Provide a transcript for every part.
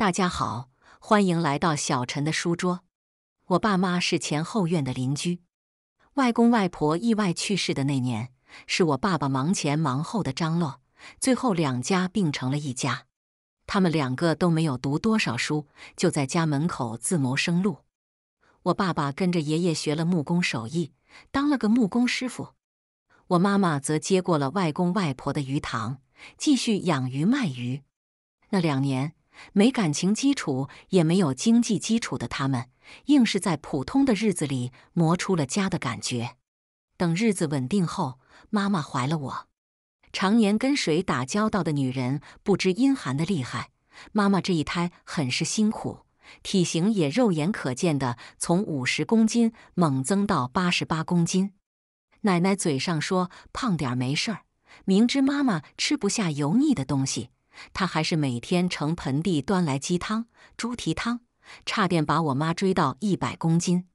大家好，欢迎来到小陈的书桌。我爸妈是前后院的邻居。外公外婆意外去世的那年，是我爸爸忙前忙后的张罗，最后两家并成了一家。他们两个都没有读多少书，就在家门口自谋生路。我爸爸跟着爷爷学了木工手艺，当了个木工师傅。我妈妈则接过了外公外婆的鱼塘，继续养鱼卖鱼。那两年。没感情基础，也没有经济基础的他们，硬是在普通的日子里磨出了家的感觉。等日子稳定后，妈妈怀了我。常年跟水打交道的女人，不知阴寒的厉害。妈妈这一胎很是辛苦，体型也肉眼可见的从五十公斤猛增到八十八公斤。奶奶嘴上说胖点没事儿，明知妈妈吃不下油腻的东西。他还是每天盛盆地端来鸡汤、猪蹄汤，差点把我妈追到一百公斤。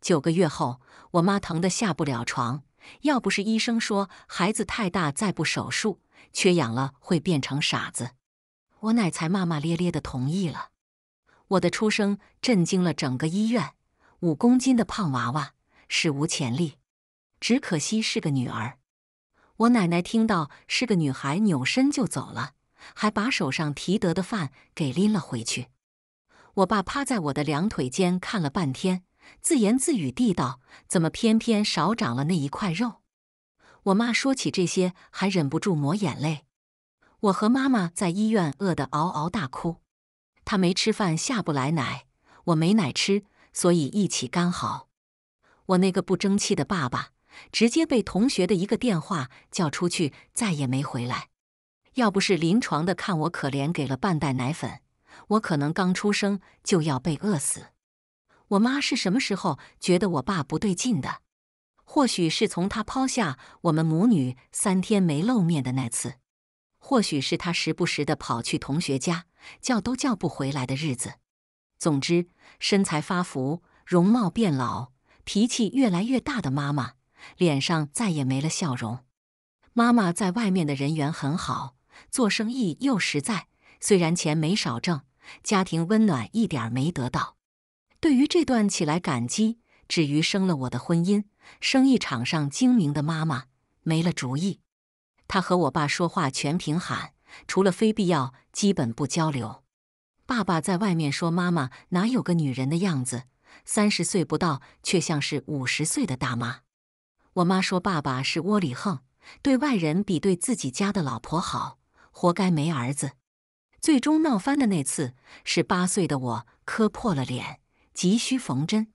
九个月后，我妈疼得下不了床，要不是医生说孩子太大，再不手术缺氧了会变成傻子，我奶才骂骂咧咧的同意了。我的出生震惊了整个医院，五公斤的胖娃娃史无前例。只可惜是个女儿，我奶奶听到是个女孩，扭身就走了。还把手上提得的饭给拎了回去。我爸趴在我的两腿间看了半天，自言自语地道：“怎么偏偏少长了那一块肉？”我妈说起这些还忍不住抹眼泪。我和妈妈在医院饿得嗷嗷大哭。她没吃饭下不来奶，我没奶吃，所以一起干嚎。我那个不争气的爸爸，直接被同学的一个电话叫出去，再也没回来。要不是临床的看我可怜，给了半袋奶粉，我可能刚出生就要被饿死。我妈是什么时候觉得我爸不对劲的？或许是从他抛下我们母女三天没露面的那次，或许是他时不时的跑去同学家叫都叫不回来的日子。总之，身材发福、容貌变老、脾气越来越大的妈妈，脸上再也没了笑容。妈妈在外面的人缘很好。做生意又实在，虽然钱没少挣，家庭温暖一点没得到。对于这段起来感激，至于生了我的婚姻，生意场上精明的妈妈没了主意。她和我爸说话全凭喊，除了非必要，基本不交流。爸爸在外面说妈妈哪有个女人的样子，三十岁不到却像是五十岁的大妈。我妈说爸爸是窝里横，对外人比对自己家的老婆好。活该没儿子！最终闹翻的那次是八岁的我磕破了脸，急需缝针。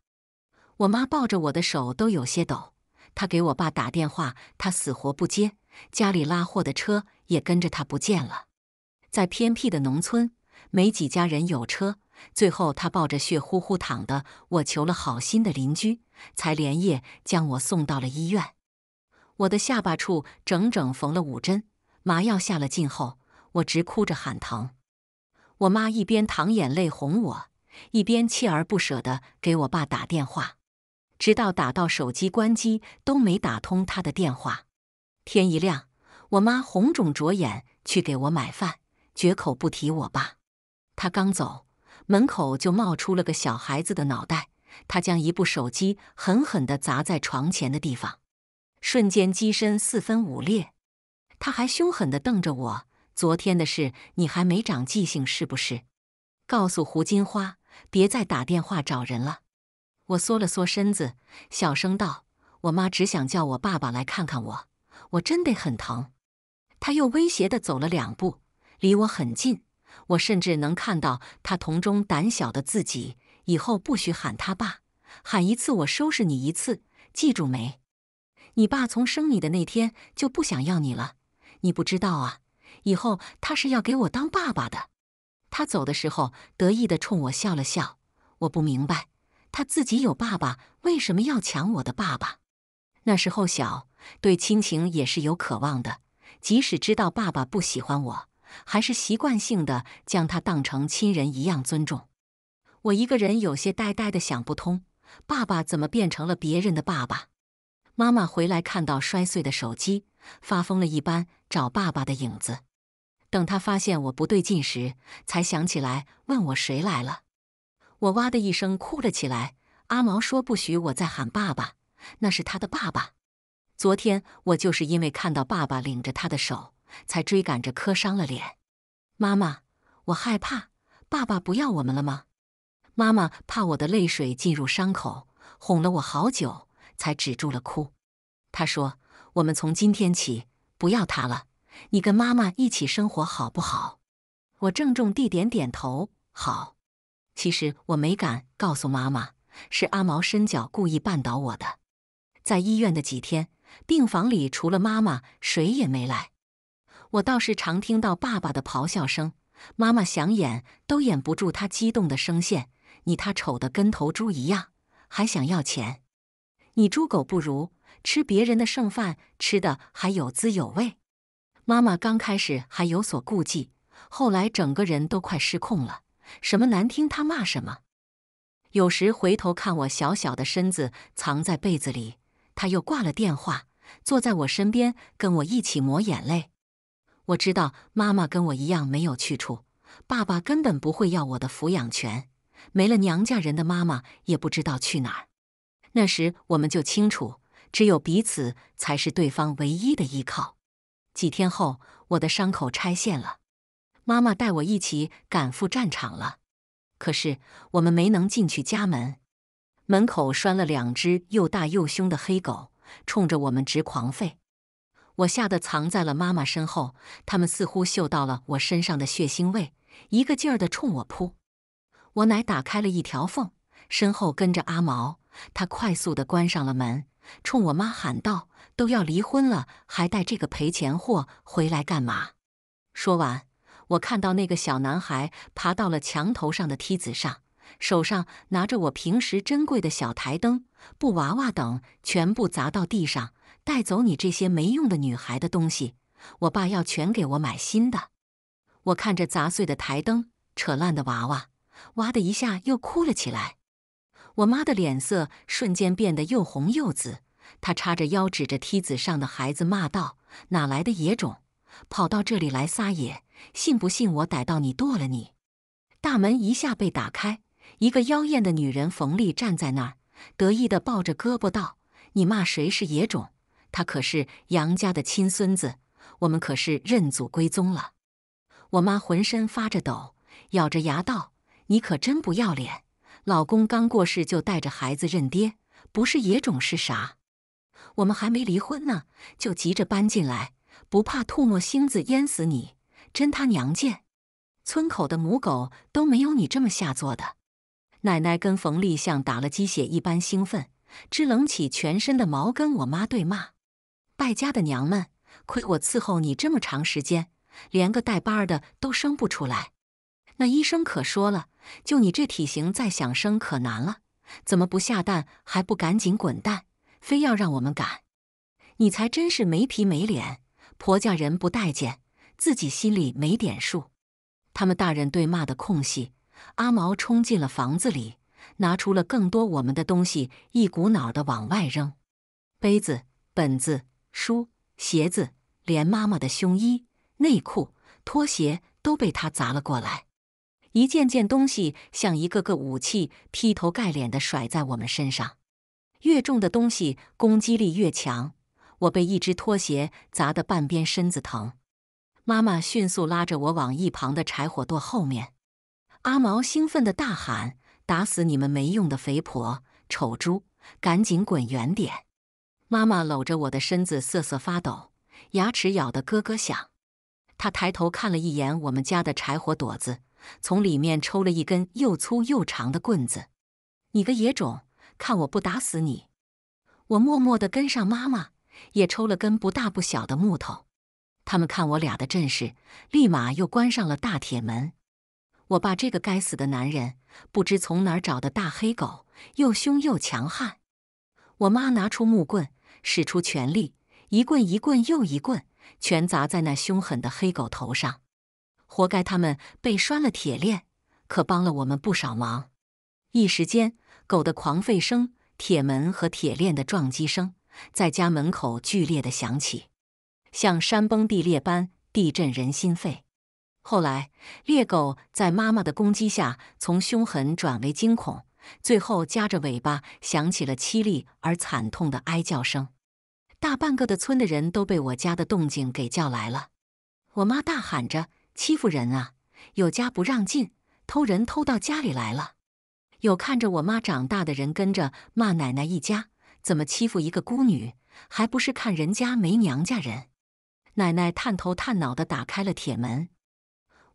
我妈抱着我的手都有些抖，她给我爸打电话，他死活不接，家里拉货的车也跟着他不见了。在偏僻的农村，没几家人有车。最后，他抱着血乎乎躺的我，求了好心的邻居，才连夜将我送到了医院。我的下巴处整整缝了五针。麻药下了劲后，我直哭着喊疼。我妈一边淌眼泪哄我，一边锲而不舍地给我爸打电话，直到打到手机关机都没打通他的电话。天一亮，我妈红肿着眼去给我买饭，绝口不提我爸。她刚走，门口就冒出了个小孩子的脑袋，他将一部手机狠狠地砸在床前的地方，瞬间机身四分五裂。他还凶狠地瞪着我，昨天的事你还没长记性是不是？告诉胡金花，别再打电话找人了。我缩了缩身子，小声道：“我妈只想叫我爸爸来看看我，我真的很疼。”他又威胁地走了两步，离我很近，我甚至能看到他瞳中胆小的自己。以后不许喊他爸，喊一次我收拾你一次，记住没？你爸从生你的那天就不想要你了。你不知道啊，以后他是要给我当爸爸的。他走的时候得意地冲我笑了笑。我不明白，他自己有爸爸，为什么要抢我的爸爸？那时候小，对亲情也是有渴望的。即使知道爸爸不喜欢我，还是习惯性的将他当成亲人一样尊重。我一个人有些呆呆的，想不通，爸爸怎么变成了别人的爸爸？妈妈回来看到摔碎的手机。发疯了一般找爸爸的影子，等他发现我不对劲时，才想起来问我谁来了。我哇的一声哭了起来。阿毛说：“不许我再喊爸爸，那是他的爸爸。”昨天我就是因为看到爸爸领着他的手，才追赶着磕伤了脸。妈妈，我害怕，爸爸不要我们了吗？妈妈怕我的泪水进入伤口，哄了我好久才止住了哭。她说。我们从今天起不要他了，你跟妈妈一起生活好不好？我郑重地点点头，好。其实我没敢告诉妈妈，是阿毛伸脚故意绊倒我的。在医院的几天，病房里除了妈妈，谁也没来。我倒是常听到爸爸的咆哮声，妈妈想掩都掩不住她激动的声线。你他丑的跟头猪一样，还想要钱？你猪狗不如！吃别人的剩饭，吃的还有滋有味。妈妈刚开始还有所顾忌，后来整个人都快失控了，什么难听她骂什么。有时回头看我小小的身子藏在被子里，她又挂了电话，坐在我身边跟我一起抹眼泪。我知道妈妈跟我一样没有去处，爸爸根本不会要我的抚养权，没了娘家人的妈妈也不知道去哪儿。那时我们就清楚。只有彼此才是对方唯一的依靠。几天后，我的伤口拆线了，妈妈带我一起赶赴战场了。可是我们没能进去家门，门口拴了两只又大又凶的黑狗，冲着我们直狂吠。我吓得藏在了妈妈身后，他们似乎嗅到了我身上的血腥味，一个劲儿的冲我扑。我乃打开了一条缝，身后跟着阿毛，他快速的关上了门。冲我妈喊道：“都要离婚了，还带这个赔钱货回来干嘛？”说完，我看到那个小男孩爬到了墙头上的梯子上，手上拿着我平时珍贵的小台灯、布娃娃等，全部砸到地上，带走你这些没用的女孩的东西。我爸要全给我买新的。我看着砸碎的台灯、扯烂的娃娃，哇的一下又哭了起来。我妈的脸色瞬间变得又红又紫，她叉着腰指着梯子上的孩子骂道：“哪来的野种，跑到这里来撒野？信不信我逮到你剁了你？”大门一下被打开，一个妖艳的女人冯丽站在那儿，得意地抱着胳膊道：“你骂谁是野种？他可是杨家的亲孙子，我们可是认祖归宗了。”我妈浑身发着抖，咬着牙道：“你可真不要脸！”老公刚过世就带着孩子认爹，不是野种是啥？我们还没离婚呢，就急着搬进来，不怕吐沫星子淹死你？真他娘贱！村口的母狗都没有你这么下作的。奶奶跟冯丽像打了鸡血一般兴奋，支棱起全身的毛跟我妈对骂：败家的娘们，亏我伺候你这么长时间，连个带班儿的都生不出来。那医生可说了，就你这体型，再想生可难了。怎么不下蛋，还不赶紧滚蛋？非要让我们赶，你才真是没皮没脸，婆家人不待见，自己心里没点数。他们大人对骂的空隙，阿毛冲进了房子里，拿出了更多我们的东西，一股脑的往外扔：杯子、本子、书、鞋子，连妈妈的胸衣、内裤、拖鞋都被他砸了过来。一件件东西像一个个武器，劈头盖脸的甩在我们身上。越重的东西攻击力越强。我被一只拖鞋砸得半边身子疼。妈妈迅速拉着我往一旁的柴火垛后面。阿毛兴奋地大喊：“打死你们没用的肥婆、丑猪，赶紧滚远点！”妈妈搂着我的身子瑟瑟发抖，牙齿咬得咯咯响。她抬头看了一眼我们家的柴火垛子。从里面抽了一根又粗又长的棍子，你个野种，看我不打死你！我默默地跟上妈妈，也抽了根不大不小的木头。他们看我俩的阵势，立马又关上了大铁门。我爸这个该死的男人，不知从哪儿找的大黑狗，又凶又强悍。我妈拿出木棍，使出全力，一棍一棍又一棍，全砸在那凶狠的黑狗头上。活该他们被拴了铁链，可帮了我们不少忙。一时间，狗的狂吠声、铁门和铁链的撞击声，在家门口剧烈的响起，像山崩地裂般地震人心肺。后来，猎狗在妈妈的攻击下，从凶狠转为惊恐，最后夹着尾巴响起了凄厉而惨痛的哀叫声。大半个的村的人都被我家的动静给叫来了，我妈大喊着。欺负人啊！有家不让进，偷人偷到家里来了。有看着我妈长大的人跟着骂奶奶一家怎么欺负一个孤女，还不是看人家没娘家人？奶奶探头探脑的打开了铁门，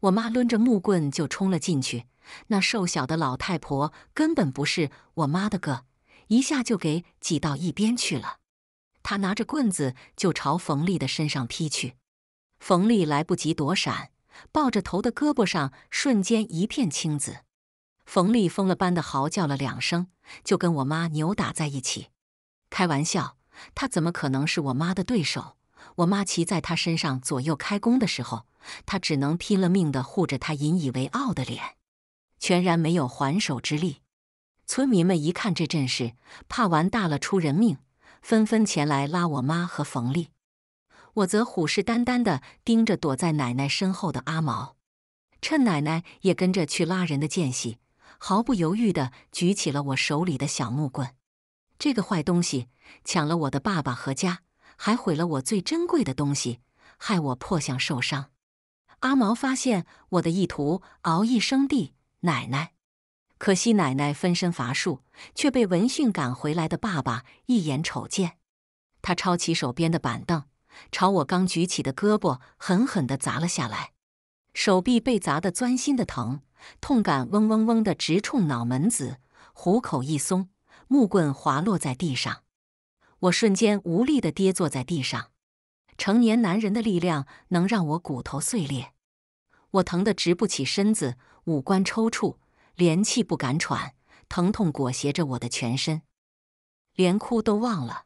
我妈抡着木棍就冲了进去。那瘦小的老太婆根本不是我妈的个，一下就给挤到一边去了。她拿着棍子就朝冯丽的身上劈去，冯丽来不及躲闪。抱着头的胳膊上瞬间一片青紫，冯立疯了般的嚎叫了两声，就跟我妈扭打在一起。开玩笑，她怎么可能是我妈的对手？我妈骑在她身上左右开弓的时候，她只能拼了命的护着她引以为傲的脸，全然没有还手之力。村民们一看这阵势，怕玩大了出人命，纷纷前来拉我妈和冯立。我则虎视眈眈地盯着躲在奶奶身后的阿毛，趁奶奶也跟着去拉人的间隙，毫不犹豫地举起了我手里的小木棍。这个坏东西抢了我的爸爸和家，还毁了我最珍贵的东西，害我破相受伤。阿毛发现我的意图，嗷一声地奶奶，可惜奶奶分身乏术，却被闻讯赶回来的爸爸一眼瞅见，他抄起手边的板凳。朝我刚举起的胳膊狠狠地砸了下来，手臂被砸得钻心的疼，痛感嗡嗡嗡的直冲脑门子。虎口一松，木棍滑落在地上，我瞬间无力地跌坐在地上。成年男人的力量能让我骨头碎裂，我疼得直不起身子，五官抽搐，连气不敢喘，疼痛裹挟着我的全身，连哭都忘了。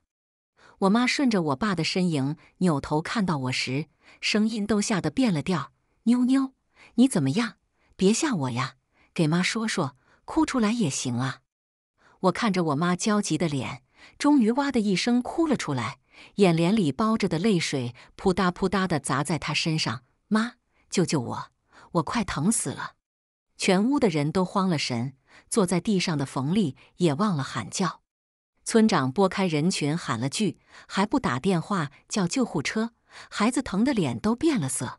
我妈顺着我爸的身影扭头看到我时，声音都吓得变了调：“妞妞，你怎么样？别吓我呀！给妈说说，哭出来也行啊。”我看着我妈焦急的脸，终于哇的一声哭了出来，眼帘里包着的泪水扑嗒扑嗒的砸在她身上。“妈，救救我！我快疼死了！”全屋的人都慌了神，坐在地上的冯立也忘了喊叫。村长拨开人群喊了句：“还不打电话叫救护车！”孩子疼得脸都变了色。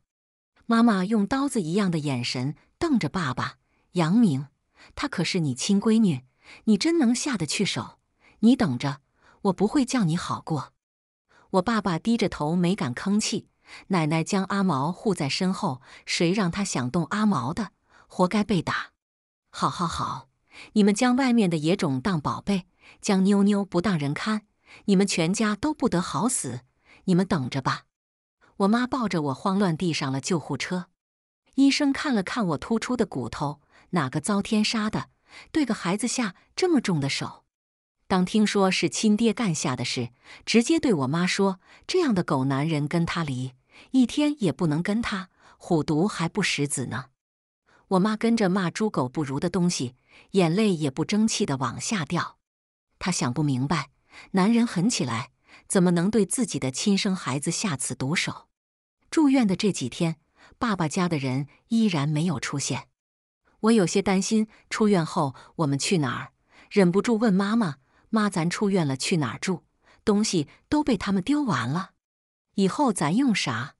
妈妈用刀子一样的眼神瞪着爸爸杨明：“她可是你亲闺女，你真能下得去手？你等着，我不会叫你好过。”我爸爸低着头没敢吭气。奶奶将阿毛护在身后：“谁让他想动阿毛的，活该被打！”“好好好，你们将外面的野种当宝贝。”将妞妞不当人看，你们全家都不得好死！你们等着吧。我妈抱着我慌乱地上了救护车。医生看了看我突出的骨头，哪个遭天杀的，对个孩子下这么重的手？当听说是亲爹干下的事，直接对我妈说：“这样的狗男人跟他离，一天也不能跟他。虎毒还不食子呢。”我妈跟着骂猪狗不如的东西，眼泪也不争气的往下掉。他想不明白，男人狠起来怎么能对自己的亲生孩子下此毒手？住院的这几天，爸爸家的人依然没有出现，我有些担心。出院后，我们去哪儿？忍不住问妈妈：“妈，咱出院了去哪儿住？东西都被他们丢完了，以后咱用啥？”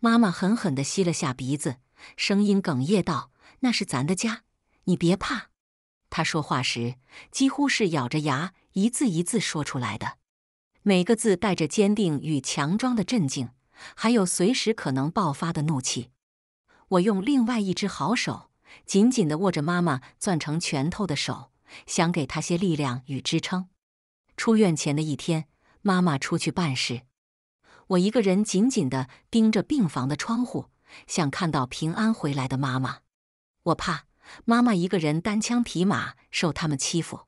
妈妈狠狠地吸了下鼻子，声音哽咽道：“那是咱的家，你别怕。”他说话时几乎是咬着牙，一字一字说出来的，每个字带着坚定与强装的镇静，还有随时可能爆发的怒气。我用另外一只好手紧紧地握着妈妈攥成拳头的手，想给她些力量与支撑。出院前的一天，妈妈出去办事，我一个人紧紧地盯着病房的窗户，想看到平安回来的妈妈。我怕。妈妈一个人单枪匹马受他们欺负，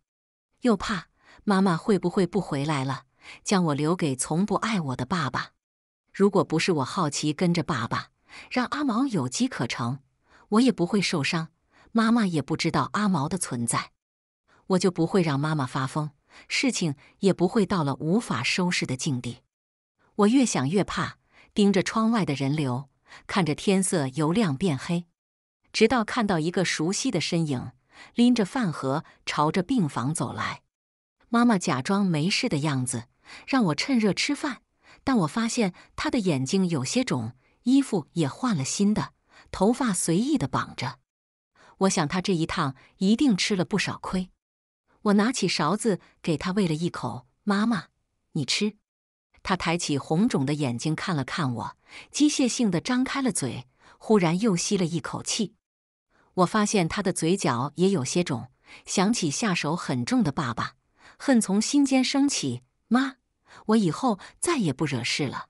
又怕妈妈会不会不回来了，将我留给从不爱我的爸爸。如果不是我好奇跟着爸爸，让阿毛有机可乘，我也不会受伤。妈妈也不知道阿毛的存在，我就不会让妈妈发疯，事情也不会到了无法收拾的境地。我越想越怕，盯着窗外的人流，看着天色由亮变黑。直到看到一个熟悉的身影，拎着饭盒朝着病房走来。妈妈假装没事的样子，让我趁热吃饭。但我发现她的眼睛有些肿，衣服也换了新的，头发随意的绑着。我想她这一趟一定吃了不少亏。我拿起勺子给她喂了一口。妈妈，你吃。她抬起红肿的眼睛看了看我，机械性的张开了嘴。忽然又吸了一口气，我发现他的嘴角也有些肿，想起下手很重的爸爸，恨从心间升起。妈，我以后再也不惹事了。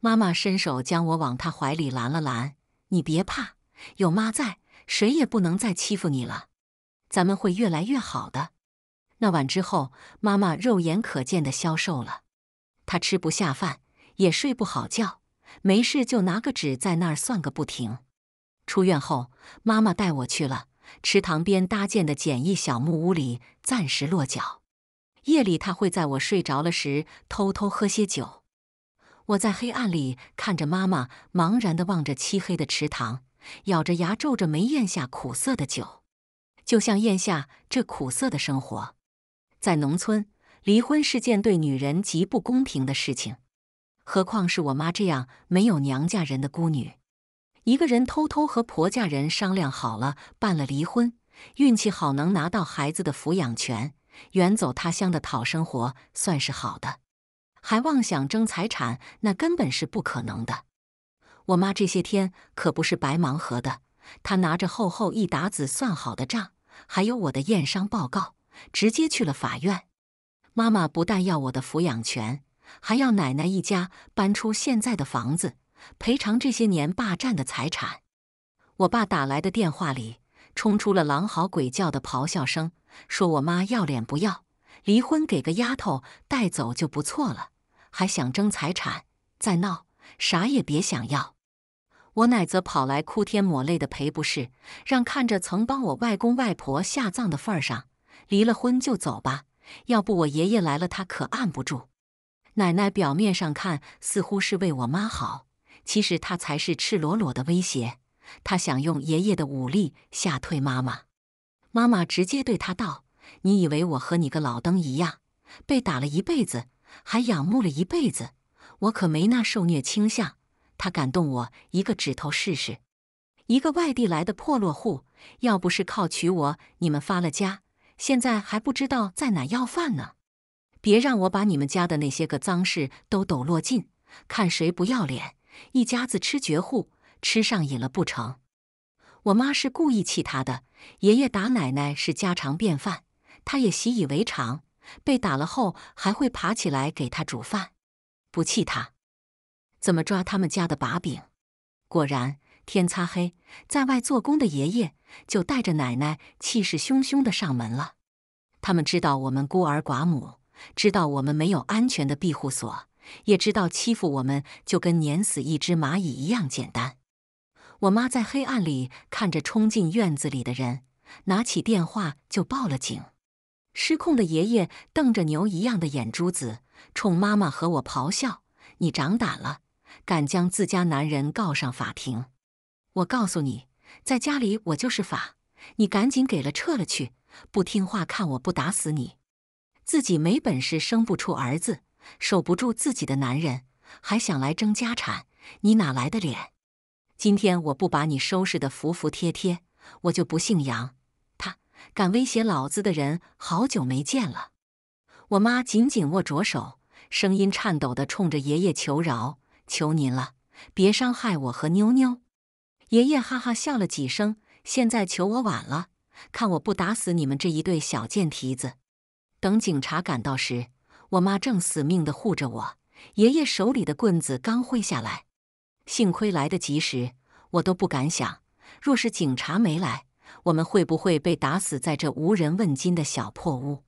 妈妈伸手将我往她怀里揽了揽：“你别怕，有妈在，谁也不能再欺负你了。咱们会越来越好的。”那晚之后，妈妈肉眼可见的消瘦了，她吃不下饭，也睡不好觉。没事就拿个纸在那儿算个不停。出院后，妈妈带我去了池塘边搭建的简易小木屋里暂时落脚。夜里，他会在我睡着了时偷偷喝些酒。我在黑暗里看着妈妈茫然地望着漆黑的池塘，咬着牙皱着眉咽下苦涩的酒，就像咽下这苦涩的生活。在农村，离婚是件对女人极不公平的事情。何况是我妈这样没有娘家人的孤女，一个人偷偷和婆家人商量好了，办了离婚，运气好能拿到孩子的抚养权，远走他乡的讨生活算是好的，还妄想争财产，那根本是不可能的。我妈这些天可不是白忙活的，她拿着厚厚一沓子算好的账，还有我的验伤报告，直接去了法院。妈妈不但要我的抚养权。还要奶奶一家搬出现在的房子，赔偿这些年霸占的财产。我爸打来的电话里，冲出了狼嚎鬼叫的咆哮声，说我妈要脸不要？离婚给个丫头带走就不错了，还想争财产？再闹，啥也别想要。我奶则跑来哭天抹泪的赔不是，让看着曾帮我外公外婆下葬的份儿上，离了婚就走吧。要不我爷爷来了，他可按不住。奶奶表面上看似乎是为我妈好，其实她才是赤裸裸的威胁。她想用爷爷的武力吓退妈妈。妈妈直接对她道：“你以为我和你个老登一样，被打了一辈子，还仰慕了一辈子？我可没那受虐倾向。他敢动我一个指头试试？一个外地来的破落户，要不是靠娶我你们发了家，现在还不知道在哪要饭呢。”别让我把你们家的那些个脏事都抖落尽，看谁不要脸！一家子吃绝户，吃上瘾了不成？我妈是故意气他的。爷爷打奶奶是家常便饭，他也习以为常。被打了后还会爬起来给他煮饭。不气他，怎么抓他们家的把柄？果然天擦黑，在外做工的爷爷就带着奶奶气势汹汹的上门了。他们知道我们孤儿寡母。知道我们没有安全的庇护所，也知道欺负我们就跟碾死一只蚂蚁一样简单。我妈在黑暗里看着冲进院子里的人，拿起电话就报了警。失控的爷爷瞪着牛一样的眼珠子，冲妈妈和我咆哮：“你长胆了，敢将自家男人告上法庭？我告诉你，在家里我就是法，你赶紧给了撤了去，不听话看我不打死你！”自己没本事，生不出儿子，守不住自己的男人，还想来争家产，你哪来的脸？今天我不把你收拾的服服帖帖，我就不姓杨！他敢威胁老子的人，好久没见了。我妈紧紧握着手，声音颤抖的冲着爷爷求饶：“求您了，别伤害我和妞妞！”爷爷哈哈笑了几声，现在求我晚了，看我不打死你们这一对小贱蹄子！等警察赶到时，我妈正死命的护着我，爷爷手里的棍子刚挥下来，幸亏来得及时。我都不敢想，若是警察没来，我们会不会被打死在这无人问津的小破屋？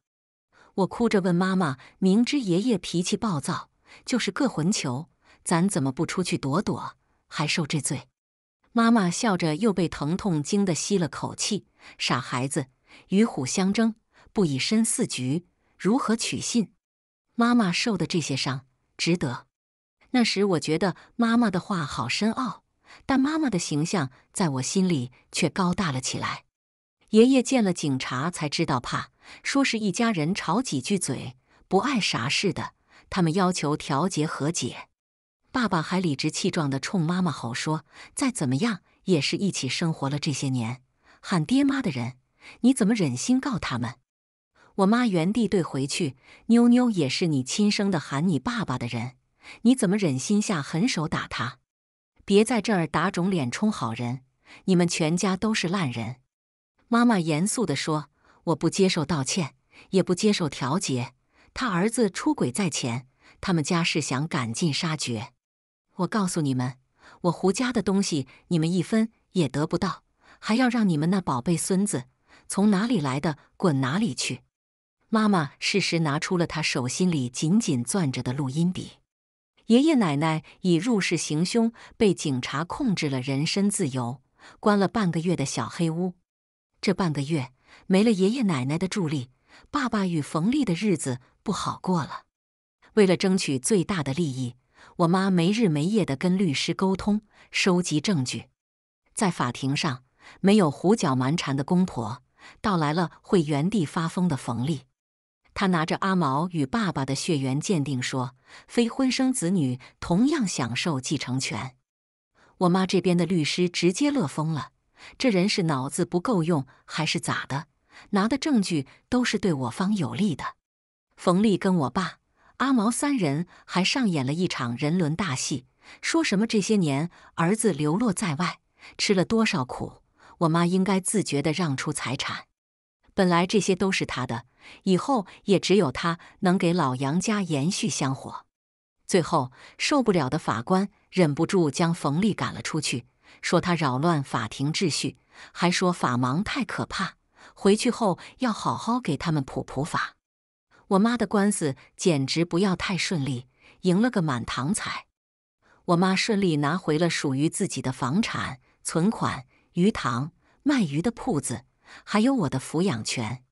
我哭着问妈妈：“明知爷爷脾气暴躁，就是个混球，咱怎么不出去躲躲，还受这罪？”妈妈笑着，又被疼痛惊得吸了口气：“傻孩子，与虎相争。”不以身似局，如何取信？妈妈受的这些伤，值得。那时我觉得妈妈的话好深奥，但妈妈的形象在我心里却高大了起来。爷爷见了警察才知道怕，说是一家人吵几句嘴，不碍啥事的。他们要求调解和解。爸爸还理直气壮的冲妈妈吼说：“再怎么样也是一起生活了这些年，喊爹妈的人，你怎么忍心告他们？”我妈原地怼回去：“妞妞也是你亲生的，喊你爸爸的人，你怎么忍心下狠手打他？别在这儿打肿脸充好人，你们全家都是烂人。”妈妈严肃地说：“我不接受道歉，也不接受调解。他儿子出轨在前，他们家是想赶尽杀绝。我告诉你们，我胡家的东西你们一分也得不到，还要让你们那宝贝孙子从哪里来的滚哪里去。”妈妈适时拿出了她手心里紧紧攥着的录音笔。爷爷奶奶以入室行凶被警察控制了人身自由，关了半个月的小黑屋。这半个月没了爷爷奶奶的助力，爸爸与冯丽的日子不好过了。为了争取最大的利益，我妈没日没夜地跟律师沟通，收集证据。在法庭上，没有胡搅蛮缠的公婆，到来了会原地发疯的冯丽。他拿着阿毛与爸爸的血缘鉴定说，非婚生子女同样享受继承权。我妈这边的律师直接乐疯了，这人是脑子不够用还是咋的？拿的证据都是对我方有利的。冯丽跟我爸、阿毛三人还上演了一场人伦大戏，说什么这些年儿子流落在外吃了多少苦，我妈应该自觉地让出财产。本来这些都是他的，以后也只有他能给老杨家延续香火。最后受不了的法官忍不住将冯丽赶了出去，说他扰乱法庭秩序，还说法盲太可怕。回去后要好好给他们普普法。我妈的官司简直不要太顺利，赢了个满堂彩。我妈顺利拿回了属于自己的房产、存款、鱼塘、卖鱼的铺子。还有我的抚养权。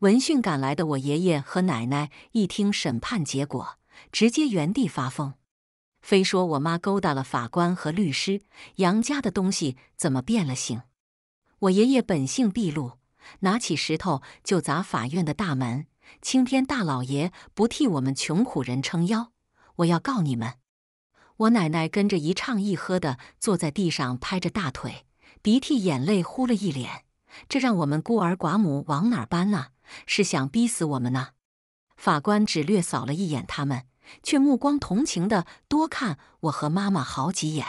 闻讯赶来的我爷爷和奶奶一听审判结果，直接原地发疯，非说我妈勾搭了法官和律师。杨家的东西怎么变了形？我爷爷本性毕露，拿起石头就砸法院的大门。青天大老爷不替我们穷苦人撑腰，我要告你们！我奶奶跟着一唱一和的坐在地上拍着大腿，鼻涕眼泪呼了一脸。这让我们孤儿寡母往哪儿搬啊？是想逼死我们呢？法官只略扫了一眼他们，却目光同情的多看我和妈妈好几眼。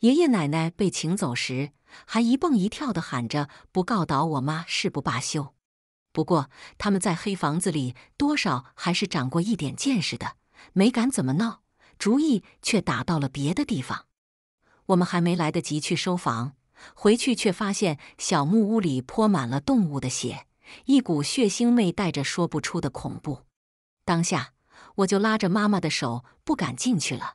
爷爷奶奶被请走时，还一蹦一跳的喊着：“不告倒我妈，誓不罢休。”不过他们在黑房子里多少还是长过一点见识的，没敢怎么闹，主意却打到了别的地方。我们还没来得及去收房。回去却发现小木屋里泼满了动物的血，一股血腥味带着说不出的恐怖。当下我就拉着妈妈的手不敢进去了。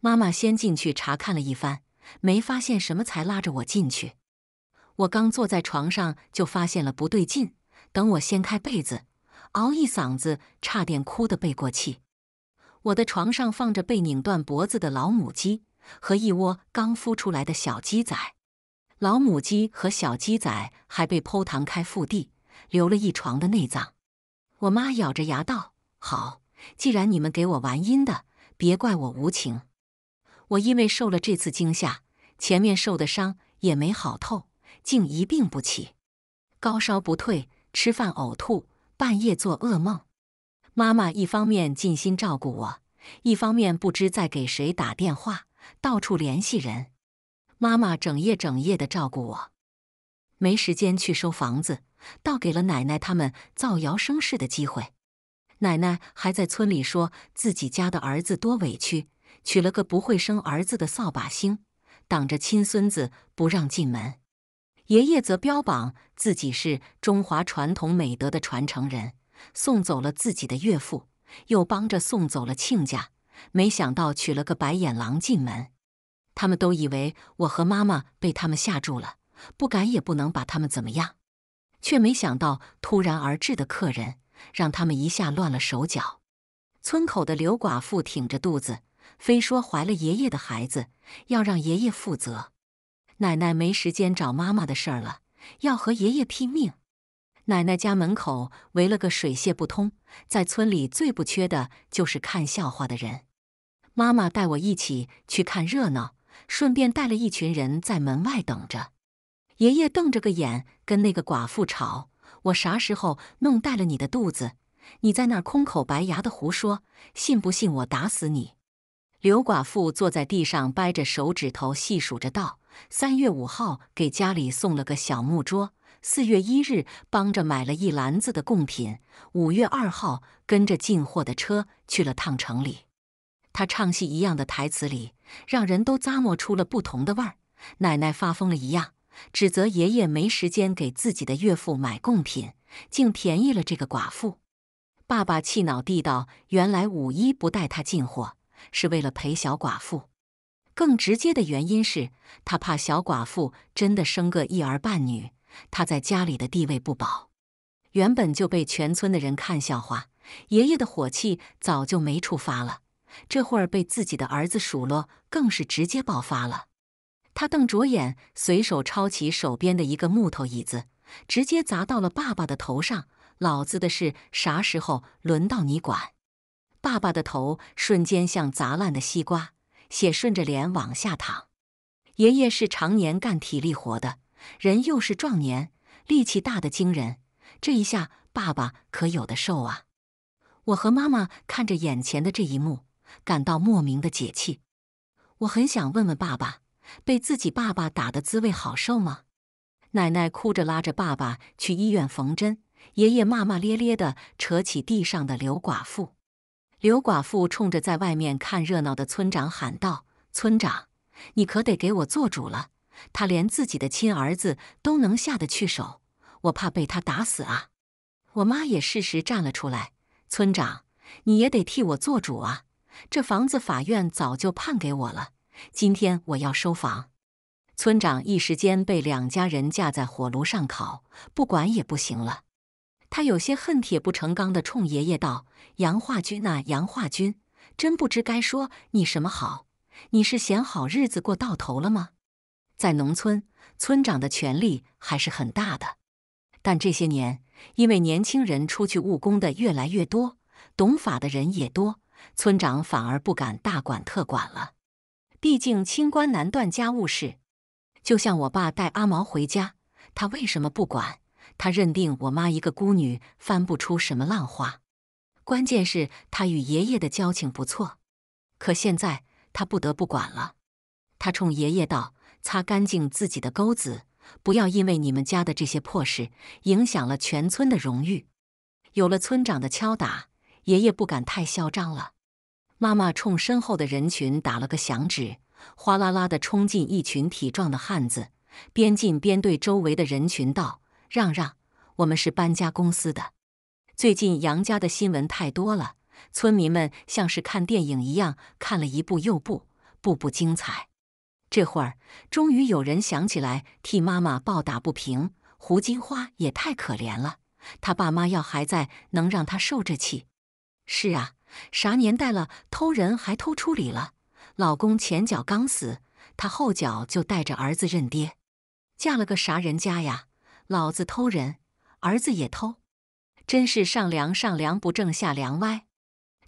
妈妈先进去查看了一番，没发现什么才拉着我进去。我刚坐在床上就发现了不对劲，等我掀开被子，嗷一嗓子，差点哭得背过气。我的床上放着被拧断脖子的老母鸡和一窝刚孵出来的小鸡仔。老母鸡和小鸡仔还被剖膛开腹地，留了一床的内脏。我妈咬着牙道：“好，既然你们给我玩阴的，别怪我无情。”我因为受了这次惊吓，前面受的伤也没好透，竟一病不起，高烧不退，吃饭呕吐，半夜做噩梦。妈妈一方面尽心照顾我，一方面不知在给谁打电话，到处联系人。妈妈整夜整夜的照顾我，没时间去收房子，倒给了奶奶他们造谣生事的机会。奶奶还在村里说自己家的儿子多委屈，娶了个不会生儿子的扫把星，挡着亲孙子不让进门。爷爷则标榜自己是中华传统美德的传承人，送走了自己的岳父，又帮着送走了亲家，没想到娶了个白眼狼进门。他们都以为我和妈妈被他们吓住了，不敢也不能把他们怎么样，却没想到突然而至的客人让他们一下乱了手脚。村口的刘寡妇挺着肚子，非说怀了爷爷的孩子，要让爷爷负责。奶奶没时间找妈妈的事儿了，要和爷爷拼命。奶奶家门口围了个水泄不通，在村里最不缺的就是看笑话的人。妈妈带我一起去看热闹。顺便带了一群人在门外等着。爷爷瞪着个眼跟那个寡妇吵：“我啥时候弄大了你的肚子？你在那儿空口白牙的胡说，信不信我打死你？”刘寡妇坐在地上掰着手指头细数着道：“三月五号给家里送了个小木桌，四月一日帮着买了一篮子的贡品，五月二号跟着进货的车去了趟城里。”他唱戏一样的台词里。让人都咂摸出了不同的味儿。奶奶发疯了一样，指责爷爷没时间给自己的岳父买贡品，竟便宜了这个寡妇。爸爸气恼地道：“原来五一不带他进货，是为了陪小寡妇。更直接的原因是他怕小寡妇真的生个一儿半女，他在家里的地位不保。原本就被全村的人看笑话，爷爷的火气早就没处发了。”这会儿被自己的儿子数落，更是直接爆发了。他瞪着眼，随手抄起手边的一个木头椅子，直接砸到了爸爸的头上。老子的事啥时候轮到你管？爸爸的头瞬间像砸烂的西瓜，血顺着脸往下淌。爷爷是常年干体力活的，人又是壮年，力气大的惊人。这一下，爸爸可有的受啊！我和妈妈看着眼前的这一幕。感到莫名的解气，我很想问问爸爸，被自己爸爸打的滋味好受吗？奶奶哭着拉着爸爸去医院缝针，爷爷骂骂咧咧的扯起地上的刘寡妇。刘寡妇冲着在外面看热闹的村长喊道：“村长，你可得给我做主了！他连自己的亲儿子都能下得去手，我怕被他打死啊！”我妈也适时站了出来：“村长，你也得替我做主啊！”这房子法院早就判给我了，今天我要收房。村长一时间被两家人架在火炉上烤，不管也不行了。他有些恨铁不成钢地冲爷爷道：“杨化军呐，杨化军，真不知该说你什么好。你是嫌好日子过到头了吗？”在农村，村长的权力还是很大的，但这些年因为年轻人出去务工的越来越多，懂法的人也多。村长反而不敢大管特管了，毕竟清官难断家务事。就像我爸带阿毛回家，他为什么不管？他认定我妈一个孤女翻不出什么浪花。关键是，他与爷爷的交情不错。可现在，他不得不管了。他冲爷爷道：“擦干净自己的钩子，不要因为你们家的这些破事，影响了全村的荣誉。”有了村长的敲打。爷爷不敢太嚣张了，妈妈冲身后的人群打了个响指，哗啦啦的冲进一群体壮的汉子，边进边对周围的人群道：“让让，我们是搬家公司的。最近杨家的新闻太多了，村民们像是看电影一样看了一部又部，步步精彩。这会儿终于有人想起来替妈妈抱打不平，胡金花也太可怜了，他爸妈要还在，能让他受这气。”是啊，啥年代了，偷人还偷出礼了。老公前脚刚死，她后脚就带着儿子认爹，嫁了个啥人家呀？老子偷人，儿子也偷，真是上梁上梁不正下梁歪。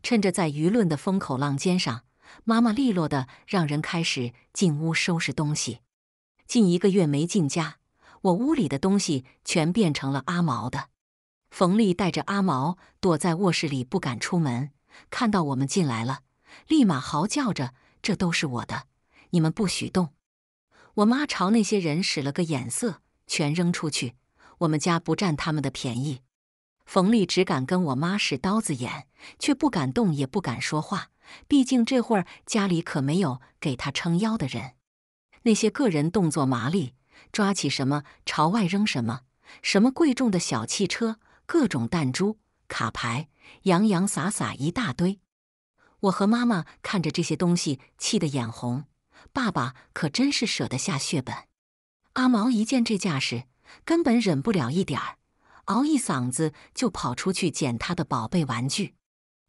趁着在舆论的风口浪尖上，妈妈利落的让人开始进屋收拾东西。近一个月没进家，我屋里的东西全变成了阿毛的。冯丽带着阿毛躲在卧室里不敢出门，看到我们进来了，立马嚎叫着：“这都是我的，你们不许动！”我妈朝那些人使了个眼色，全扔出去。我们家不占他们的便宜。冯丽只敢跟我妈使刀子眼，却不敢动，也不敢说话。毕竟这会儿家里可没有给她撑腰的人。那些个人动作麻利，抓起什么朝外扔什么，什么贵重的小汽车。各种弹珠、卡牌，洋洋洒洒一大堆。我和妈妈看着这些东西，气得眼红。爸爸可真是舍得下血本。阿毛一见这架势，根本忍不了一点儿，嗷一嗓子就跑出去捡他的宝贝玩具。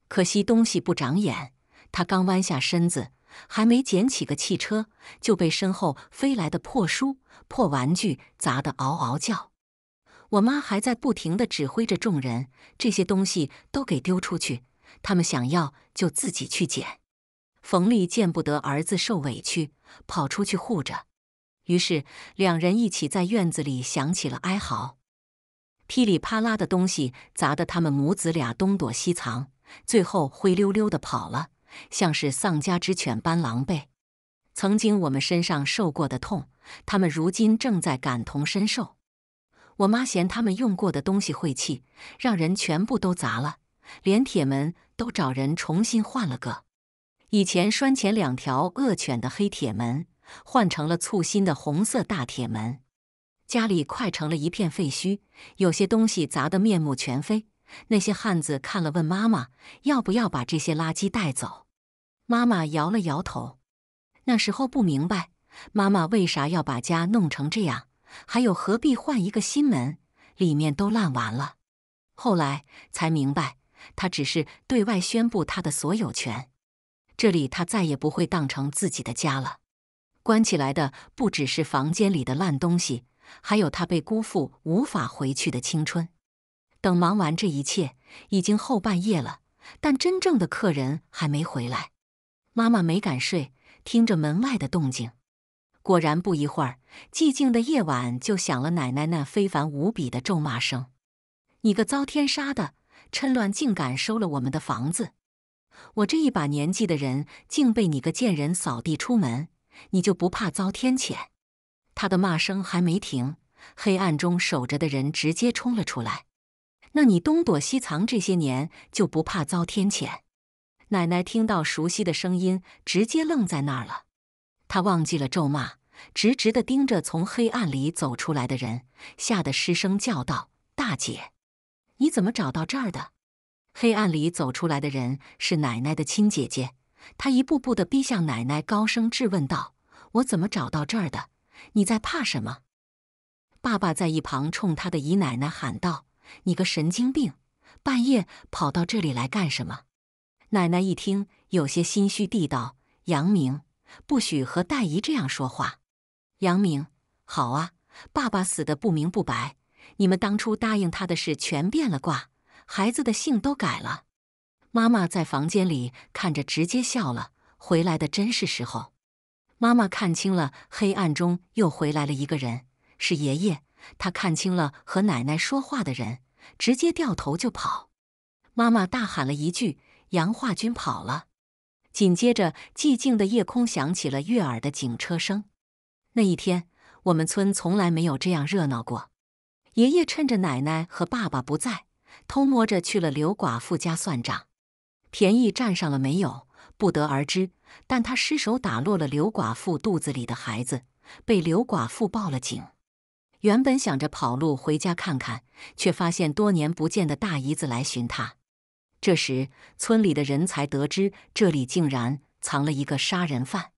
可惜东西不长眼，他刚弯下身子，还没捡起个汽车，就被身后飞来的破书、破玩具砸得嗷嗷叫。我妈还在不停地指挥着众人，这些东西都给丢出去，他们想要就自己去捡。冯丽见不得儿子受委屈，跑出去护着，于是两人一起在院子里响起了哀嚎，噼里啪啦的东西砸得他们母子俩东躲西藏，最后灰溜溜的跑了，像是丧家之犬般狼狈。曾经我们身上受过的痛，他们如今正在感同身受。我妈嫌他们用过的东西晦气，让人全部都砸了，连铁门都找人重新换了个。以前拴前两条恶犬的黑铁门，换成了簇新的红色大铁门。家里快成了一片废墟，有些东西砸得面目全非。那些汉子看了，问妈妈要不要把这些垃圾带走。妈妈摇了摇头。那时候不明白，妈妈为啥要把家弄成这样。还有何必换一个新门？里面都烂完了。后来才明白，他只是对外宣布他的所有权。这里他再也不会当成自己的家了。关起来的不只是房间里的烂东西，还有他被辜负、无法回去的青春。等忙完这一切，已经后半夜了，但真正的客人还没回来。妈妈没敢睡，听着门外的动静。果然，不一会儿，寂静的夜晚就响了奶奶那非凡无比的咒骂声：“你个遭天杀的，趁乱竟敢收了我们的房子！我这一把年纪的人，竟被你个贱人扫地出门，你就不怕遭天谴？”他的骂声还没停，黑暗中守着的人直接冲了出来。“那你东躲西藏这些年，就不怕遭天谴？”奶奶听到熟悉的声音，直接愣在那儿了。他忘记了咒骂，直直的盯着从黑暗里走出来的人，吓得失声叫道：“大姐，你怎么找到这儿的？”黑暗里走出来的人是奶奶的亲姐姐，她一步步的逼向奶奶，高声质问道：“我怎么找到这儿的？你在怕什么？”爸爸在一旁冲他的姨奶奶喊道：“你个神经病，半夜跑到这里来干什么？”奶奶一听，有些心虚地道：“杨明。”不许和戴姨这样说话，杨明，好啊！爸爸死得不明不白，你们当初答应他的事全变了卦，孩子的姓都改了。妈妈在房间里看着，直接笑了。回来的真是时候。妈妈看清了，黑暗中又回来了一个人，是爷爷。他看清了和奶奶说话的人，直接掉头就跑。妈妈大喊了一句：“杨化军跑了。”紧接着，寂静的夜空响起了悦耳的警车声。那一天，我们村从来没有这样热闹过。爷爷趁着奶奶和爸爸不在，偷摸着去了刘寡妇家算账，便宜占上了没有？不得而知。但他失手打落了刘寡妇肚子里的孩子，被刘寡妇报了警。原本想着跑路回家看看，却发现多年不见的大姨子来寻他。这时，村里的人才得知，这里竟然藏了一个杀人犯。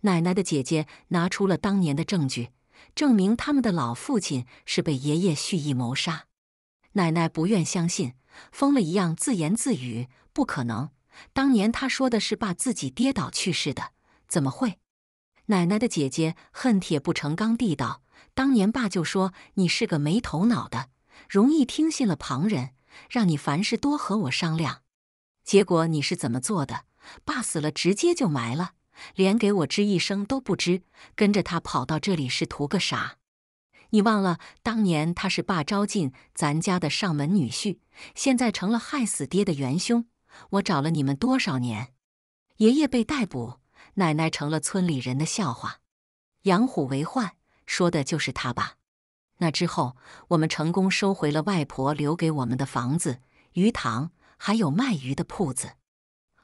奶奶的姐姐拿出了当年的证据，证明他们的老父亲是被爷爷蓄意谋杀。奶奶不愿相信，疯了一样自言自语：“不可能，当年他说的是爸自己跌倒去世的，怎么会？”奶奶的姐姐恨铁不成钢地道：“当年爸就说你是个没头脑的，容易听信了旁人。”让你凡事多和我商量，结果你是怎么做的？爸死了，直接就埋了，连给我吱一声都不吱，跟着他跑到这里是图个啥？你忘了当年他是爸招进咱家的上门女婿，现在成了害死爹的元凶。我找了你们多少年？爷爷被逮捕，奶奶成了村里人的笑话。养虎为患，说的就是他吧。那之后，我们成功收回了外婆留给我们的房子、鱼塘，还有卖鱼的铺子。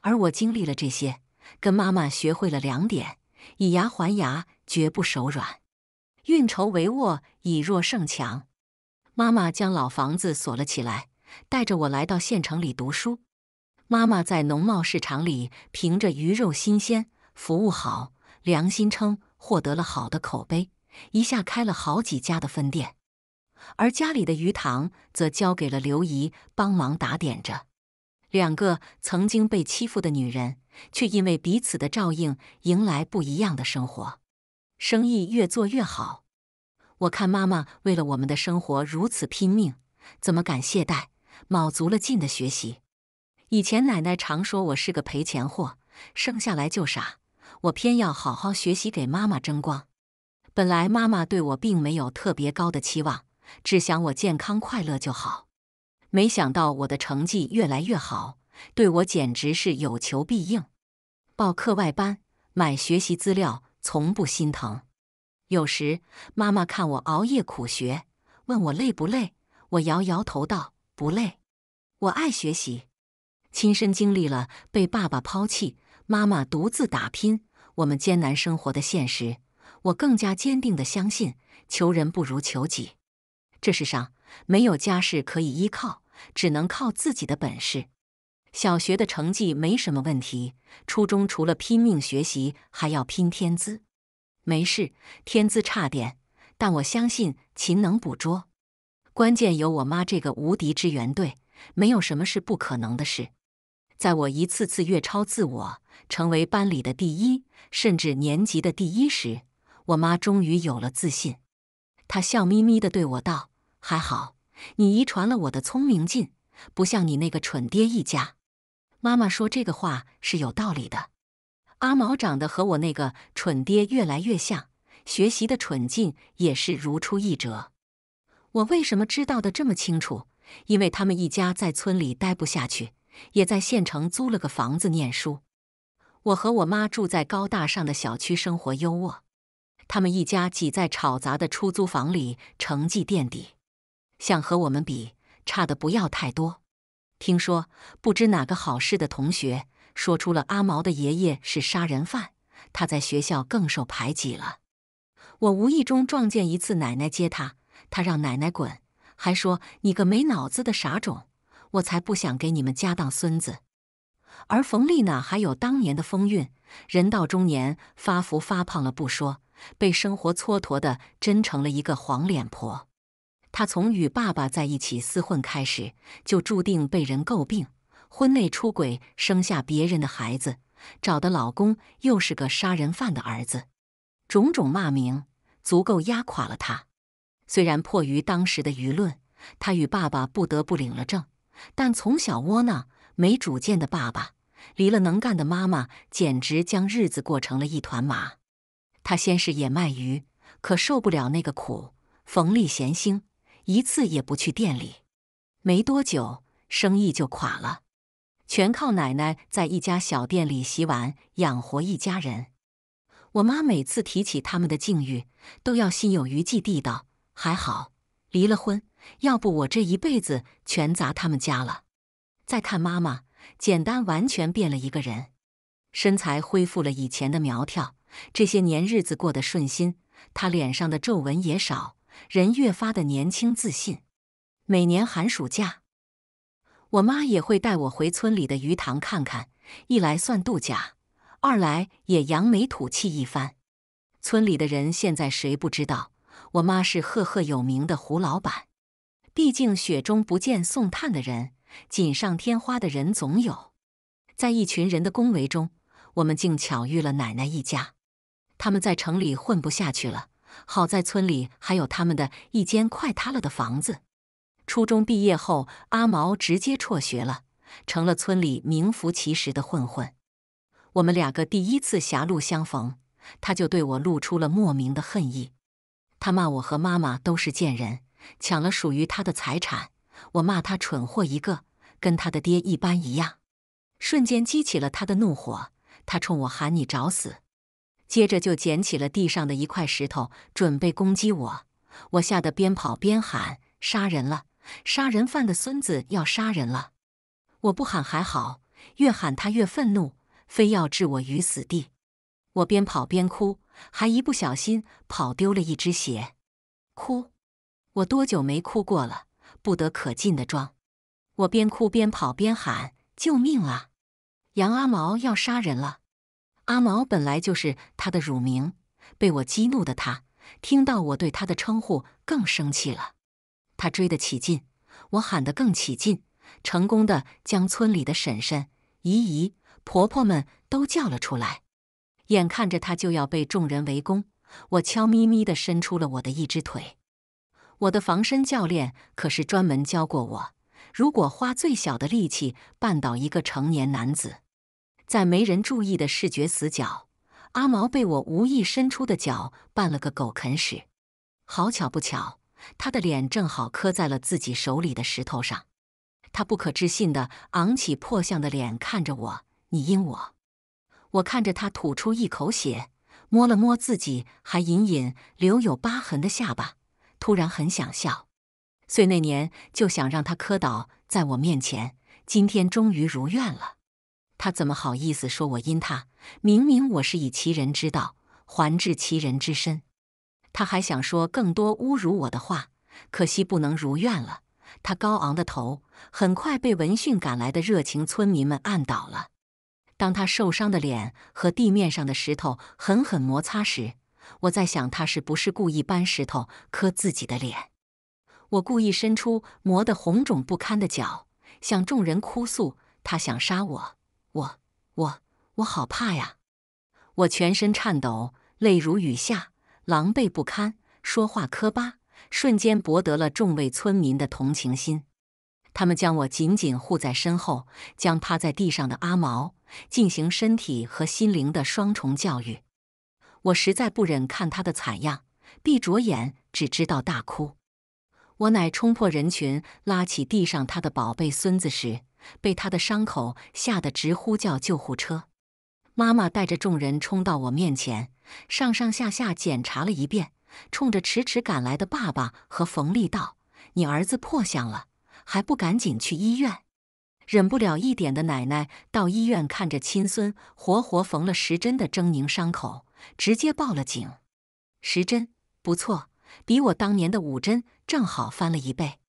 而我经历了这些，跟妈妈学会了两点：以牙还牙，绝不手软；运筹帷幄，以弱胜强。妈妈将老房子锁了起来，带着我来到县城里读书。妈妈在农贸市场里凭着鱼肉新鲜、服务好、良心称，获得了好的口碑。一下开了好几家的分店，而家里的鱼塘则交给了刘姨帮忙打点着。两个曾经被欺负的女人，却因为彼此的照应，迎来不一样的生活。生意越做越好，我看妈妈为了我们的生活如此拼命，怎么敢懈怠？卯足了劲的学习。以前奶奶常说我是个赔钱货，生下来就傻，我偏要好好学习，给妈妈争光。本来妈妈对我并没有特别高的期望，只想我健康快乐就好。没想到我的成绩越来越好，对我简直是有求必应，报课外班、买学习资料，从不心疼。有时妈妈看我熬夜苦学，问我累不累，我摇摇头道：“不累，我爱学习。”亲身经历了被爸爸抛弃、妈妈独自打拼、我们艰难生活的现实。我更加坚定地相信，求人不如求己。这世上没有家世可以依靠，只能靠自己的本事。小学的成绩没什么问题，初中除了拼命学习，还要拼天资。没事，天资差点，但我相信勤能补拙。关键有我妈这个无敌支援队，没有什么是不可能的事。在我一次次越超自我，成为班里的第一，甚至年级的第一时，我妈终于有了自信，她笑眯眯地对我道：“还好，你遗传了我的聪明劲，不像你那个蠢爹一家。”妈妈说这个话是有道理的。阿毛长得和我那个蠢爹越来越像，学习的蠢劲也是如出一辙。我为什么知道的这么清楚？因为他们一家在村里待不下去，也在县城租了个房子念书。我和我妈住在高大上的小区，生活优渥。他们一家挤在吵杂的出租房里，成绩垫底，想和我们比，差的不要太多。听说不知哪个好事的同学说出了阿毛的爷爷是杀人犯，他在学校更受排挤了。我无意中撞见一次奶奶接他，他让奶奶滚，还说：“你个没脑子的傻种，我才不想给你们家当孙子。”而冯丽娜还有当年的风韵？人到中年，发福发胖了不说。被生活蹉跎的，真成了一个黄脸婆。她从与爸爸在一起厮混开始，就注定被人诟病。婚内出轨，生下别人的孩子，找的老公又是个杀人犯的儿子，种种骂名足够压垮了她。虽然迫于当时的舆论，她与爸爸不得不领了证，但从小窝囊、没主见的爸爸，离了能干的妈妈，简直将日子过成了一团麻。他先是也卖鱼，可受不了那个苦，逢利贤星一次也不去店里。没多久，生意就垮了，全靠奶奶在一家小店里洗碗养活一家人。我妈每次提起他们的境遇，都要心有余悸地道：“还好离了婚，要不我这一辈子全砸他们家了。”再看妈妈，简单完全变了一个人，身材恢复了以前的苗条。这些年日子过得顺心，他脸上的皱纹也少，人越发的年轻自信。每年寒暑假，我妈也会带我回村里的鱼塘看看，一来算度假，二来也扬眉吐气一番。村里的人现在谁不知道我妈是赫赫有名的胡老板？毕竟雪中不见送炭的人，锦上添花的人总有。在一群人的恭维中，我们竟巧遇了奶奶一家。他们在城里混不下去了，好在村里还有他们的一间快塌了的房子。初中毕业后，阿毛直接辍学了，成了村里名副其实的混混。我们两个第一次狭路相逢，他就对我露出了莫名的恨意。他骂我和妈妈都是贱人，抢了属于他的财产。我骂他蠢货一个，跟他的爹一般一样。瞬间激起了他的怒火，他冲我喊：“你找死！”接着就捡起了地上的一块石头，准备攻击我。我吓得边跑边喊：“杀人了！杀人犯的孙子要杀人了！”我不喊还好，越喊他越愤怒，非要置我于死地。我边跑边哭，还一不小心跑丢了一只鞋。哭，我多久没哭过了？不得可劲的装。我边哭边跑边喊：“救命啊！杨阿毛要杀人了！”阿毛本来就是他的乳名，被我激怒的他，听到我对他的称呼更生气了。他追得起劲，我喊得更起劲，成功的将村里的婶婶、姨姨、婆婆们都叫了出来。眼看着他就要被众人围攻，我悄咪咪的伸出了我的一只腿。我的防身教练可是专门教过我，如果花最小的力气绊倒一个成年男子。在没人注意的视觉死角，阿毛被我无意伸出的脚绊了个狗啃屎。好巧不巧，他的脸正好磕在了自己手里的石头上。他不可置信的昂起破相的脸看着我：“你阴我！”我看着他吐出一口血，摸了摸自己还隐隐留有疤痕的下巴，突然很想笑。岁那年就想让他磕倒在我面前，今天终于如愿了。他怎么好意思说我阴他？明明我是以其人之道还治其人之身。他还想说更多侮辱我的话，可惜不能如愿了。他高昂的头很快被闻讯赶来的热情村民们按倒了。当他受伤的脸和地面上的石头狠狠摩擦时，我在想他是不是故意搬石头磕自己的脸？我故意伸出磨得红肿不堪的脚，向众人哭诉：“他想杀我。”我我好怕呀！我全身颤抖，泪如雨下，狼狈不堪，说话磕巴，瞬间博得了众位村民的同情心。他们将我紧紧护在身后，将趴在地上的阿毛进行身体和心灵的双重教育。我实在不忍看他的惨样，闭着眼只知道大哭。我乃冲破人群，拉起地上他的宝贝孙子时。被他的伤口吓得直呼叫救护车，妈妈带着众人冲到我面前，上上下下检查了一遍，冲着迟迟赶来的爸爸和冯立道：“你儿子破相了，还不赶紧去医院？”忍不了一点的奶奶到医院看着亲孙活活缝了十针的狰狞伤口，直接报了警。十针不错，比我当年的五针正好翻了一倍。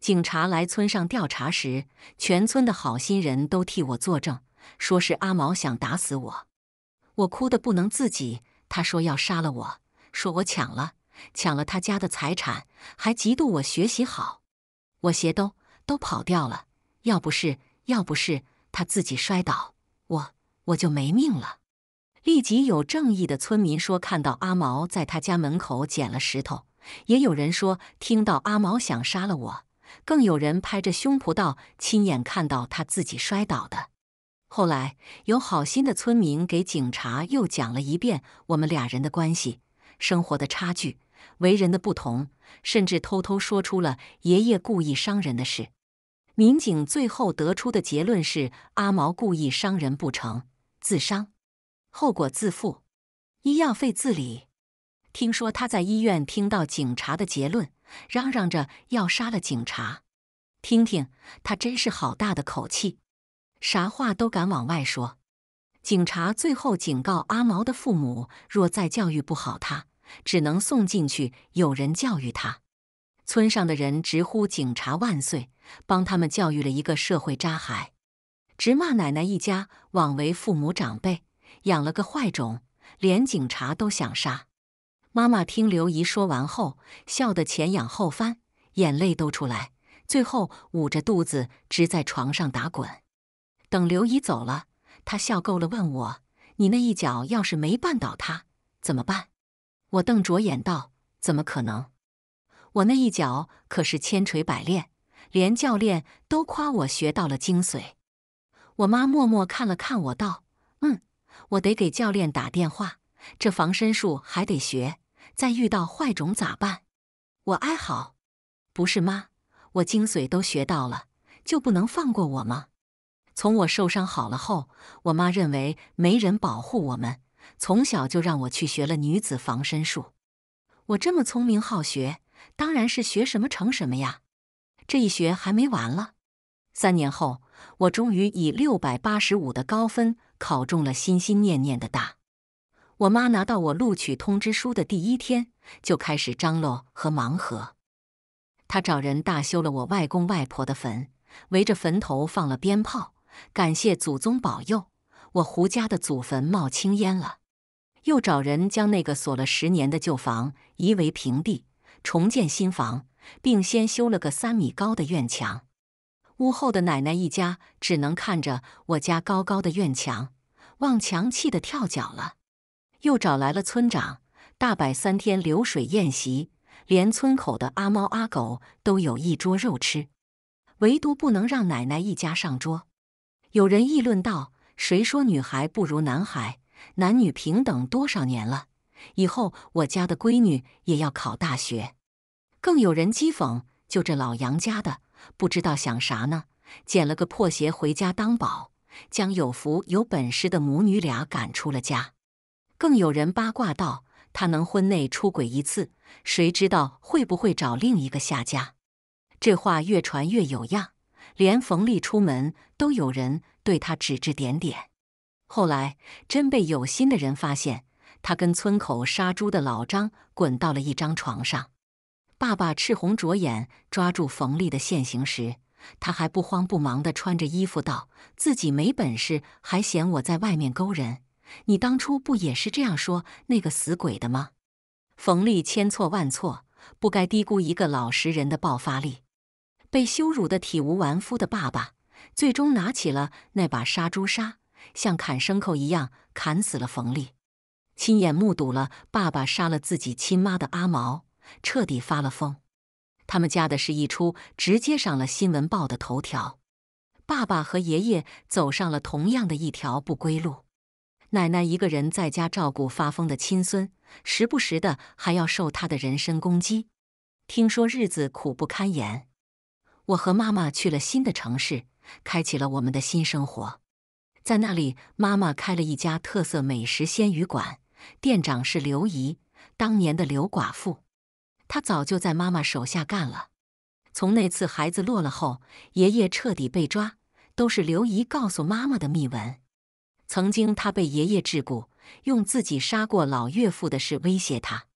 警察来村上调查时，全村的好心人都替我作证，说是阿毛想打死我。我哭的不能自己，他说要杀了我，说我抢了抢了他家的财产，还嫉妒我学习好。我鞋兜都跑掉了，要不是要不是他自己摔倒，我我就没命了。立即有正义的村民说看到阿毛在他家门口捡了石头，也有人说听到阿毛想杀了我。更有人拍着胸脯道：“亲眼看到他自己摔倒的。”后来，有好心的村民给警察又讲了一遍我们俩人的关系、生活的差距、为人的不同，甚至偷偷说出了爷爷故意伤人的事。民警最后得出的结论是：阿毛故意伤人不成，自伤，后果自负，医药费自理。听说他在医院听到警察的结论。嚷嚷着要杀了警察，听听他真是好大的口气，啥话都敢往外说。警察最后警告阿毛的父母，若再教育不好他，只能送进去有人教育他。村上的人直呼警察万岁，帮他们教育了一个社会渣孩，直骂奶奶一家枉为父母长辈，养了个坏种，连警察都想杀。妈妈听刘姨说完后，笑得前仰后翻，眼泪都出来，最后捂着肚子直在床上打滚。等刘姨走了，她笑够了，问我：“你那一脚要是没绊倒他，怎么办？”我瞪着眼道：“怎么可能？我那一脚可是千锤百炼，连教练都夸我学到了精髓。”我妈默默看了看我，道：“嗯，我得给教练打电话。”这防身术还得学，再遇到坏种咋办？我哀嚎，不是妈，我精髓都学到了，就不能放过我吗？从我受伤好了后，我妈认为没人保护我们，从小就让我去学了女子防身术。我这么聪明好学，当然是学什么成什么呀。这一学还没完了，三年后，我终于以六百八十五的高分考中了心心念念的大。我妈拿到我录取通知书的第一天就开始张罗和忙活，她找人大修了我外公外婆的坟，围着坟头放了鞭炮，感谢祖宗保佑，我胡家的祖坟冒青烟了。又找人将那个锁了十年的旧房夷为平地，重建新房，并先修了个三米高的院墙。屋后的奶奶一家只能看着我家高高的院墙，望墙气得跳脚了。又找来了村长，大摆三天流水宴席，连村口的阿猫阿狗都有一桌肉吃，唯独不能让奶奶一家上桌。有人议论道：“谁说女孩不如男孩？男女平等多少年了？以后我家的闺女也要考大学。”更有人讥讽：“就这老杨家的，不知道想啥呢？捡了个破鞋回家当宝，将有福有本事的母女俩赶出了家。”更有人八卦道：“他能婚内出轨一次，谁知道会不会找另一个下家？”这话越传越有样，连冯丽出门都有人对她指指点点。后来真被有心的人发现，他跟村口杀猪的老张滚到了一张床上。爸爸赤红着眼抓住冯丽的现行时，他还不慌不忙地穿着衣服道：“自己没本事，还嫌我在外面勾人。”你当初不也是这样说那个死鬼的吗？冯丽千错万错，不该低估一个老实人的爆发力。被羞辱的体无完肤的爸爸，最终拿起了那把杀猪杀，像砍牲口一样砍死了冯丽。亲眼目睹了爸爸杀了自己亲妈的阿毛，彻底发了疯。他们家的事一出，直接上了新闻报的头条。爸爸和爷爷走上了同样的一条不归路。奶奶一个人在家照顾发疯的亲孙，时不时的还要受他的人身攻击，听说日子苦不堪言。我和妈妈去了新的城市，开启了我们的新生活。在那里，妈妈开了一家特色美食鲜鱼馆，店长是刘姨，当年的刘寡妇。她早就在妈妈手下干了。从那次孩子落了后，爷爷彻底被抓，都是刘姨告诉妈妈的秘闻。曾经，他被爷爷桎梏，用自己杀过老岳父的事威胁他。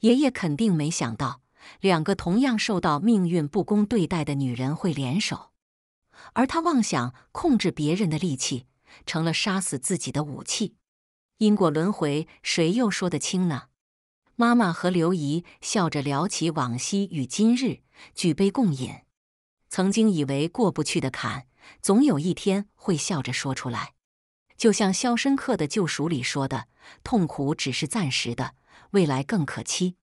爷爷肯定没想到，两个同样受到命运不公对待的女人会联手。而他妄想控制别人的力气，成了杀死自己的武器。因果轮回，谁又说得清呢？妈妈和刘姨笑着聊起往昔与今日，举杯共饮。曾经以为过不去的坎，总有一天会笑着说出来。就像《肖申克的救赎》里说的：“痛苦只是暂时的，未来更可期。”